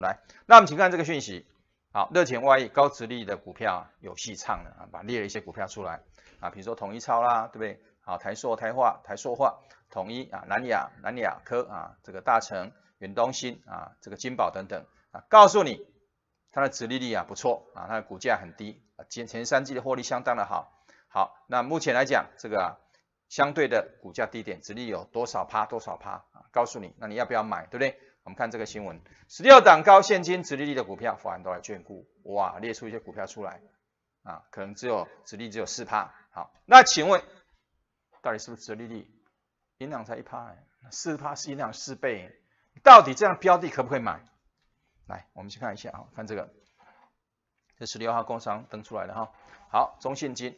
来，那我们请看这个讯息。好，热情外溢、高值利的股票有戏唱了啊！把列了一些股票出来啊，比如说统一超啦，对不对？好，台塑、台化、台塑化、统一啊、南亚、南亚科啊，这个大成、远东新啊，这个金宝等等啊，告诉你，它的值利率啊不错啊，它的股价很低，前前三季的获利相当的好。好，那目前来讲，这个相对的股价低点，值利有多少趴多少趴啊？告诉你，那你要不要买，对不对？我们看这个新闻，十六档高现金殖利率的股票，反而都来眷顾，哇，列出一些股票出来，啊，可能只有殖利率只有四趴，好，那请问，到底是不是殖利率？盈涨才一趴，四趴是盈涨四倍，到底这样标的可不可以买？来，我们去看一下啊，看这个，这十六号工商登出来的哈，好，中信金，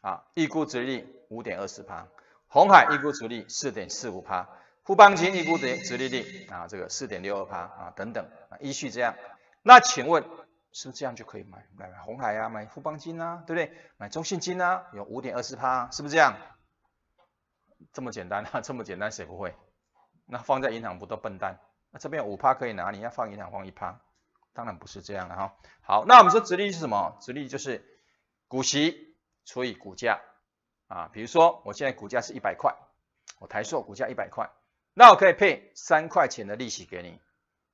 啊，预估殖利率五点二四趴，红海预估殖利率四点四五趴。富邦金一股值直利率啊，这个四点六二趴啊，等等啊，依序这样。那请问是不是这样就可以买买红海啊，买富邦金啊，对不对？买中信金啊，有五点二四趴，是不是这样？这么简单啊，这么简单谁不会？那放在银行不都笨蛋？那这边有五趴可以拿，你要放银行放一趴，当然不是这样了。哈。好，那我们说直利率是什么？直利率就是股息除以股价啊。比如说我现在股价是一百块，我台朔股价一百块。那我可以配三块钱的利息给你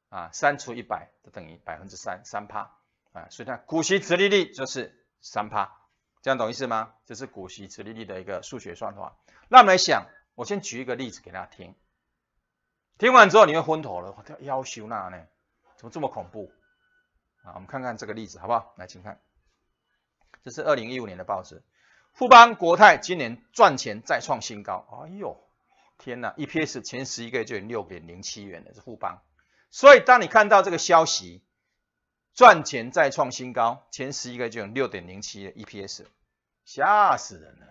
啊，三除一百就等于百分之三，三趴啊，所以它股息折利率就是三趴，这样懂意思吗？这是股息折利率的一个数学算法。那我们来想，我先举一个例子给大家听，听完之后你会昏头了，我要求那呢？怎么这么恐怖？啊，我们看看这个例子好不好？来，请看，这是二零一五年的报纸，富邦国泰今年赚钱再创新高，哎呦。天呐，EPS 前十一个月就有六点零七元的，是富邦。所以当你看到这个消息，赚钱再创新高，前十一个月就有六点零七的 EPS，吓死人了，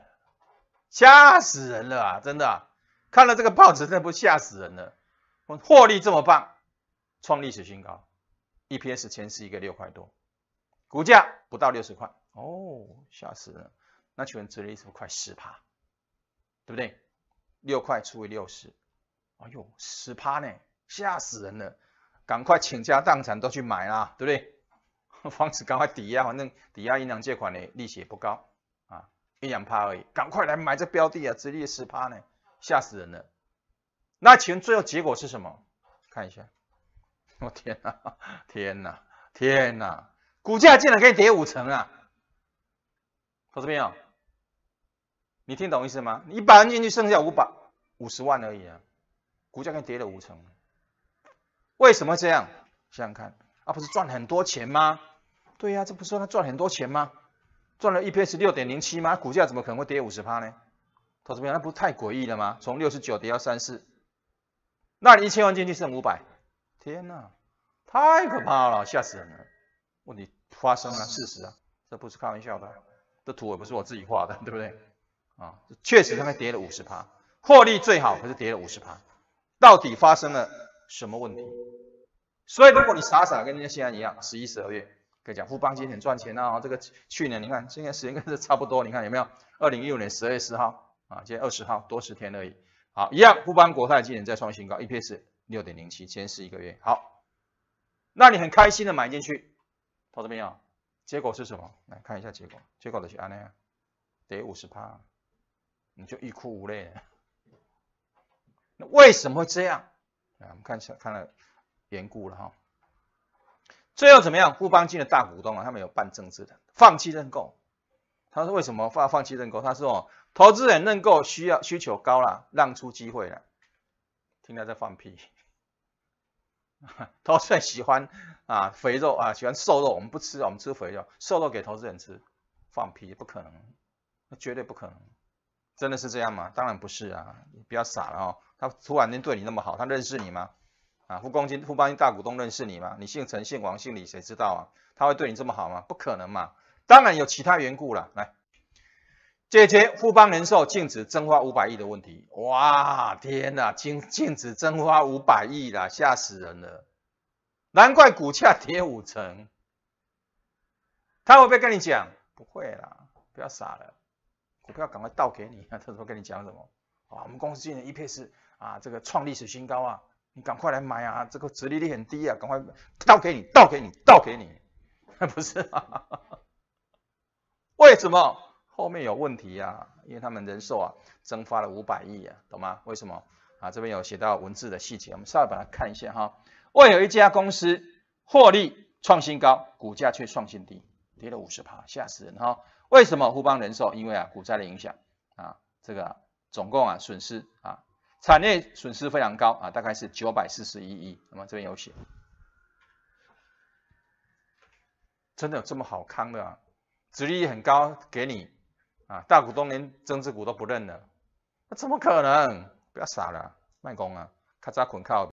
吓死人了啊！真的，看了这个报纸，的不吓死人了。获利这么棒，创历史新高，EPS 前十一个六块多，股价不到六十块，哦，吓死了。那请问这不是快十趴，对不对？六块除以六十，哎呦，十趴呢，吓死人了！赶快倾家荡产都去买啦，对不对？房子赶快抵押，反正抵押银行借款的利息也不高啊，一两趴而已，赶快来买这标的啊，直立十趴呢，吓死人了！那请问最后结果是什么？看一下，我天哪，天哪，天哪，股价竟然可以跌五成啊！投资朋有？你听懂意思吗？你一百万进去剩下五百五十万而已啊，股价跟跌了五成。为什么这样？想想看啊，不是赚很多钱吗？对呀，这不是说他赚很多钱吗？赚了 EPS 六点零七吗？股价怎么可能会跌五十趴呢？资朋友，那不是太诡异了吗？从六十九跌到三十四，那你一千万进去剩五百，天哪，太可怕了，吓死人了。问题发生了，事实啊，这不是开玩笑的。这图也不是我自己画的，对不对？啊，确实他们跌了五十趴，获利最好，可是跌了五十趴，到底发生了什么问题？所以如果你傻傻跟人家现在一样，十一、十二月可以讲富邦今天赚钱啊，这个去年你看，今年时间跟这差不多，你看有没有？二零一六年十二月十号啊，今天二十号多十天而已，好，一样富邦国泰今年再创新高，EPS 六点零七，前十一个月，好，那你很开心的买进去，投资朋友，结果是什么？来看一下结果，结果的是安那，跌五十趴。你就欲哭无泪了。那为什么会这样？啊，我们看下看了缘故了哈。最后怎么样？顾邦金的大股东啊，他们有办政治的，放弃认购。他说为什么放放弃认购？他说，投资人认购需要需求高了，让出机会了。听他在放屁。投资人喜欢啊肥肉啊，喜欢瘦肉，我们不吃我们吃肥肉，瘦肉给投资人吃。放屁，不可能，那绝对不可能。真的是这样吗？当然不是啊，你不要傻了哈。他突然间对你那么好，他认识你吗？啊，富邦金富邦大股东认识你吗？你姓陈姓王姓李谁知道啊？他会对你这么好吗？不可能嘛，当然有其他缘故了。来，解决富邦人寿禁止增发五百亿的问题。哇，天哪，禁净止增发五百亿了，吓死人了。难怪股价跌五成。他会不会跟你讲？不会啦，不要傻了。不要赶快倒给你，他说跟你讲什么？啊，我们公司今年一配是啊，这个创历史新高啊，你赶快来买啊，这个折利率很低啊，赶快倒给你，倒给你，倒给你，不是？啊？为什么？后面有问题呀，因为他们人寿啊蒸发了五百亿啊，懂吗？为什么？啊，这边有写到文字的细节，我们稍微把它看一下哈。为有一家公司获利创新高，股价却创新低，跌了五十趴，吓死人哈。为什么互邦人寿？因为啊，股灾的影响啊，这个总共啊，损失啊，产业损失非常高啊，大概是九百四十一亿。那么这边有写，真的有这么好康的吗？比例很高，给你啊，大股东连增资股都不认了，那怎么可能？不要傻了，卖公啊，咔嚓捆靠。